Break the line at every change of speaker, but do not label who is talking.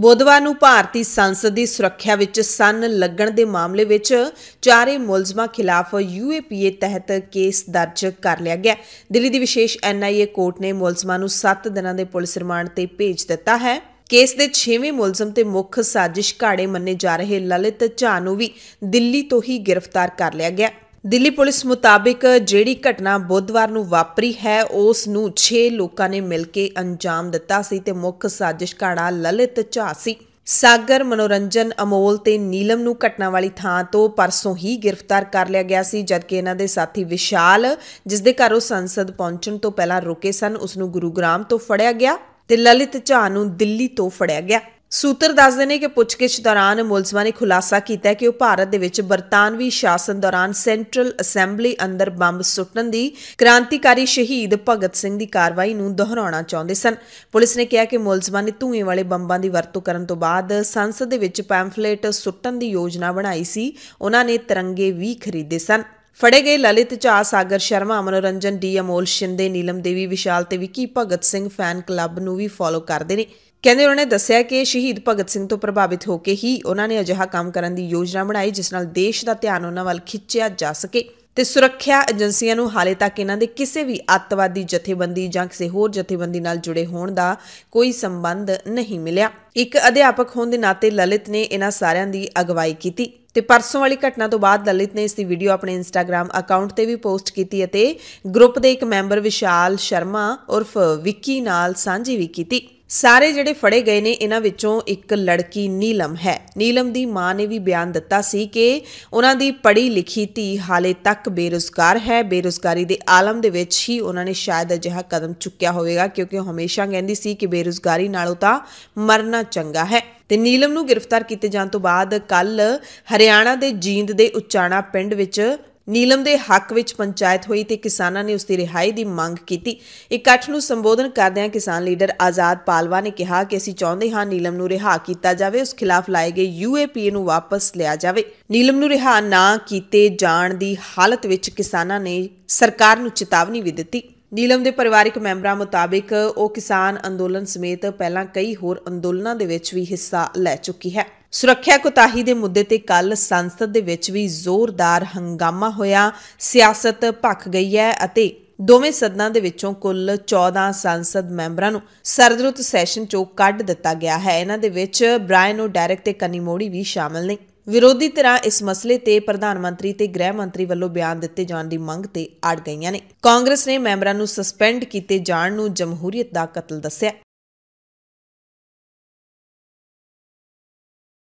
ਬੁੱਧਵਾਰ ਨੂੰ ਭਾਰਤੀ ਸੰਸਦ ਦੀ ਸੁਰੱਖਿਆ ਵਿੱਚ ਸੰਨ ਲੱਗਣ ਦੇ ਮਾਮਲੇ ਵਿੱਚ ਚਾਰੇ ਮੁਲਜ਼ਮਾਂ ਖਿਲਾਫ ਯੂਏਪੀਏ ਤਹਿਤ ਕੇਸ ਦਰਜ ਕਰ ਲਿਆ ਗਿਆ ਦਿੱਲੀ ਦੀ ਵਿਸ਼ੇਸ਼ ਐਨਆਈਏ ਕੋਰਟ ਨੇ ਮੁਲਜ਼ਮਾਂ ਨੂੰ 7 ਦਿਨਾਂ ਦੇ ਪੁਲਿਸ ਰਿਮਾਂਡ ਤੇ ਭੇਜ ਦਿੱਤਾ ਹੈ ਕੇਸ ਦੇ 6ਵੇਂ ਮੁਲਜ਼ਮ ਤੇ ਮੁੱਖ ਸਾਜ਼ਿਸ਼ ਘਾੜੇ ਮੰਨੇ ਜਾ ਰਹੇ ਲਲਿਤ ਝਾਨੂ ਵੀ ਦਿੱਲੀ ਤੋਂ ਹੀ ਗ੍ਰਿਫਤਾਰ ਕਰ ਲਿਆ ਗਿਆ ਦਿੱਲੀ ਪੁਲਿਸ ਮੁਤਾਬਕ ਜਿਹੜੀ ਘਟਨਾ ਬੁੱਧਵਾਰ ਨੂੰ ਵਾਪਰੀ ਹੈ ਉਸ ਨੂੰ 6 ਲੋਕਾਂ ਨੇ ਮਿਲ ਕੇ ਅੰਜਾਮ ਦਿੱਤਾ ਸੀ ਤੇ ਮੁੱਖ ਸਾਜ਼ਿਸ਼ ਘਾੜਾ ਲਲਿਤ ਝਾ ਸੀ ਸਾਗਰ ਮਨੋਰੰਜਨ ਅਮੋਲ ਤੇ ਨੀਲਮ ਨੂੰ ਘਟਨਾ ਵਾਲੀ ਥਾਂ ਤੋਂ ਪਰਸੋਂ ਹੀ ਗ੍ਰਿਫਤਾਰ ਕਰ ਲਿਆ ਗਿਆ ਸੀ ਜਦਕਿ ਇਹਨਾਂ ਦੇ ਸਾਥੀ ਵਿਸ਼ਾਲ ਜਿਸ ਦੇ ਘਰ ਉਹ ਸੰਸਦ ਪਹੁੰਚਣ ਤੋਂ ਪਹਿਲਾਂ ਰੁਕੇ ਸਨ ਉਸ ਨੂੰ ਗੁਰੂਗ੍ਰਾਮ ਤੋਂ ਫੜਿਆ ਗਿਆ ਤੇ ਲਲਿਤ ਝਾ ਨੂੰ ਦਿੱਲੀ ਤੋਂ ਫੜਿਆ ਗਿਆ ਸੂਤਰ ਦੱਸਦੇ ਨੇ ਕਿ ਪੁੱਛਗਿੱਛ ਦੌਰਾਨ ਮੁਲਜ਼ਮਾਂ ਨੇ ਖੁਲਾਸਾ ਕੀਤਾ ਕਿ ਉਹ ਭਾਰਤ ਦੇ ਵਿੱਚ ਬਰਤਾਨਵੀ ਸ਼ਾਸਨ ਦੌਰਾਨ ਸੈਂਟਰਲ ਅਸੈਂਬਲੀ ਅੰਦਰ ਬੰਬ ਸੁੱਟਣ ਦੀ ਕ੍ਰਾਂਤੀਕਾਰੀ ਸ਼ਹੀਦ ਭਗਤ ਸਿੰਘ ਦੀ ਕਾਰਵਾਈ ਨੂੰ ਦੁਹਰਾਉਣਾ ਚਾਹੁੰਦੇ ਸਨ ਪੁਲਿਸ ਨੇ ਕਿਹਾ ਕਿ ਮੁਲਜ਼ਮਾਂ ਨੇ ਧੂਏ ਵਾਲੇ ਬੰਬਾਂ ਦੀ ਵਰਤੋਂ ਕਰਨ ਤੋਂ ਬਾਅਦ ਸੰਸਦ ਦੇ ਵਿੱਚ ਪੈਂਫਲੇਟ ਸੁੱਟਣ ਦੀ ਯੋਜਨਾ ਬਣਾਈ ਸੀ ਉਹਨਾਂ ਨੇ ਤਿਰੰਗੇ ਵੀ ਖਰੀਦੇ ਸਨ ਫੜੇ ਗਏ ਲਲਿਤ ਚਾ ਸਾਗਰ ਸ਼ਰਮਾ ਮਨੋਰੰਜਨ ਡੀ ਅਮੋਲ ਸ਼ਿੰਦੇ ਨੀਲਮ ਦੇਵੀ ਵਿਸ਼ਾਲ ਤੇ ਵਿਕੀ ਭਗਤ ਸਿੰਘ ਫੈਨ ਕਲੱਬ ਨੂੰ ਵੀ ਫੋਲੋ ਕਰਦੇ ਨੇ ਕਹਿੰਦੇ ਉਹਨਾਂ ਨੇ ਦੱਸਿਆ ਕਿ ਸ਼ਹੀਦ ਭਗਤ ਸਿੰਘ ਤੋਂ ਪ੍ਰਭਾਵਿਤ ਹੋ ਕੇ ਹੀ ਉਹਨਾਂ ਨੇ ਅਜਿਹਾ ਕੰਮ ਕਰਨ ਦੀ ਯੋਜਨਾ ਬਣਾਈ ਜਿਸ ਨਾਲ ਦੇਸ਼ ਦਾ ਧਿਆਨ ਉਹਨਾਂ ਵੱਲ ਖਿੱਚਿਆ ਜਾ ਸਕੇ ਤੇ ਸੁਰੱਖਿਆ ਏਜੰਸੀਆਂ ਨੂੰ ਹਾਲੇ ਤੱਕ ਇਹਨਾਂ ਦੇ ਕਿਸੇ ਵੀ ਅੱਤਵਾਦੀ ਜਥੇਬੰਦੀ ਜਾਂ ਕਿਸੇ ਹੋਰ ਜਥੇਬੰਦੀ ਨਾਲ ਜੁੜੇ ਹੋਣ ਦਾ ਕੋਈ ਸੰਬੰਧ ਨਹੀਂ ਮਿਲਿਆ ਇੱਕ ਅਧਿਆਪਕ ਹੋਣ ਦੇ ਨਾਤੇ ਲਲਿਤ ਨੇ ਇਹਨਾਂ ਸਾਰਿਆਂ ਦੀ ਅਗਵਾਈ ਕੀਤੀ ਤੇ ਪਰਸੋਂ ਵਾਲੀ ਘਟਨਾ ਤੋਂ ਬਾਅਦ ਲਲਿਤ ਨੇ ਇਸ ਦੀ ਵੀਡੀਓ ਆਪਣੇ ਇੰਸਟਾਗ੍ਰam ਅਕਾਊਂਟ ਤੇ ਵੀ ਪੋਸਟ ਕੀਤੀ ਅਤੇ ਗਰੁੱਪ ਦੇ ਇੱਕ ਮੈਂਬਰ ਵਿਸ਼ਾਲ ਸ਼ਰਮਾ ਉਰਫ ਵਿੱਕੀ ਨਾਲ ਸਾਂਝੀ ਵੀ ਕੀਤੀ ਸਾਰੇ ਜਿਹੜੇ ਫੜੇ ਗਏ ਨੇ ਇਹਨਾਂ ਵਿੱਚੋਂ ਇੱਕ ਲੜਕੀ ਨੀਲਮ ਹੈ ਨੀਲਮ ਦੀ ਮਾਂ ਨੇ ਵੀ ਬਿਆਨ ਦਿੱਤਾ ਸੀ ਕਿ ਉਹਨਾਂ ਦੀ ਪੜ੍ਹੀ ਲਿਖੀ ਧੀ ਹਾਲੇ ਤੱਕ ਬੇਰੋਜ਼ਗਾਰ ਹੈ ਬੇਰੋਜ਼ਗਾਰੀ ਦੇ ਆਲਮ ਦੇ ਵਿੱਚ ਹੀ ਉਹਨਾਂ ਨੇ ਸ਼ਾਇਦ ਅਜਿਹਾ ਕਦਮ ਚੁੱਕਿਆ ਹੋਵੇਗਾ ਕਿਉਂਕਿ ਉਹ ਹਮੇਸ਼ਾ ਕਹਿੰਦੀ ਸੀ ਕਿ ਬੇਰੋਜ਼ਗਾਰੀ ਨਾਲੋਂ ਤਾਂ ਮਰਨਾ ਚੰਗਾ ਹੈ ਤੇ ਨੀਲਮ ਨੂੰ ਗ੍ਰਿਫਤਾਰ ਕੀਤੇ ਜਾਣ ਤੋਂ ਬਾਅਦ ਕੱਲ ਹਰਿਆਣਾ ਦੇ ਜੀਂਦ ਦੇ ਉਚਾਣਾ ਪਿੰਡ ਵਿੱਚ ਨੀਲਮ ਦੇ ਹੱਕ ਵਿੱਚ ਪੰਚਾਇਤ ਹੋਈ ਤੇ ਕਿਸਾਨਾਂ ਨੇ ਉਸ ਦੀ ਰਿਹਾਈ ਦੀ ਮੰਗ ਕੀਤੀ ਇਕੱਠ ਨੂੰ ਸੰਬੋਧਨ ਕਰਦਿਆਂ ਕਿਸਾਨ ਲੀਡਰ ਆਜ਼ਾਦ ਪਾਲਵਾ ਨੇ ਕਿਹਾ ਕਿ ਅਸੀਂ ਚਾਹੁੰਦੇ ਹਾਂ ਨੀਲਮ ਨੂੰ ਰਿਹਾ ਕੀਤਾ ਜਾਵੇ ਉਸ ਖਿਲਾਫ ਲਾਏ ਗਏ ਯੂਏਪੀਏ ਨੂੰ ਵਾਪਸ ਲਿਆ ਜਾਵੇ ਨੀਲਮ ਨੂੰ ਰਿਹਾ ਨਾ ਕੀਤੇ ਜਾਣ ਦੀ ਹਾਲਤ ਵਿੱਚ ਕਿਸਾਨਾਂ ਨੇ ਸਰਕਾਰ ਨੂੰ ਚੇਤਾਵਨੀ ਵੀ ਦਿੱਤੀ ਨੀਲਮ ਦੇ ਪਰਿਵਾਰਿਕ ਮੈਂਬਰਾਂ ਮੁਤਾਬਿਕ ਉਹ ਕਿਸਾਨ ਅੰਦੋਲਨ ਸਮੇਤ ਪਹਿਲਾਂ ਕਈ ਹੋਰ ਅੰਦੋਲਨਾਂ ਦੇ ਵਿੱਚ ਵੀ ਹਿੱਸਾ ਲੈ ਚੁੱਕੀ ਹੈ ਸੁਰੱਖਿਆ ਕੁਤਾਹੀ ਦੇ ਮੁੱਦੇ ਤੇ ਕੱਲ ਸੰਸਦ ਦੇ ਵਿੱਚ ਵੀ ਜ਼ੋਰਦਾਰ ਹੰਗਾਮਾ ਹੋਇਆ ਸਿਆਸਤ ਭੱਖ ਗਈ ਹੈ ਅਤੇ ਦੋਵੇਂ ਸਦਨਾਂ ਦੇ ਵਿੱਚੋਂ ਕੁੱਲ 14 ਸੰਸਦ ਮੈਂਬਰਾਂ ਨੂੰ ਸਰਦਰੁੱਤ ਸੈਸ਼ਨ ਚੋਂ ਕੱਢ ਦਿੱਤਾ ਗਿਆ ਹੈ ਇਹਨਾਂ ਦੇ ਵਿੱਚ ਬ੍ਰਾਇਨ ਨੂੰ ਡਾਇਰੈਕਟ ਤੇ ਕਨੀਮੋੜੀ ਵੀ ਸ਼ਾਮਲ ਨੇ ਵਿਰੋਧੀ ਧਿਰਾਂ ਇਸ ਮਸਲੇ ਤੇ ਪ੍ਰਧਾਨ ਮੰਤਰੀ ਤੇ ਗ੍ਰਹਿ ਮੰਤਰੀ ਵੱਲੋਂ ਬਿਆਨ ਦਿੱਤੇ ਜਾਣ ਦੀ ਮੰਗ ਤੇ ਅੜ ਗਈਆਂ ਨੇ ਕਾਂਗਰਸ ਨੇ ਮੈਂਬਰਾਂ ਨੂੰ ਸਸਪੈਂਡ ਕੀਤੇ ਜਾਣ ਨੂੰ ਜਮਹੂਰੀਅਤ ਦਾ ਕਤਲ ਦੱਸਿਆ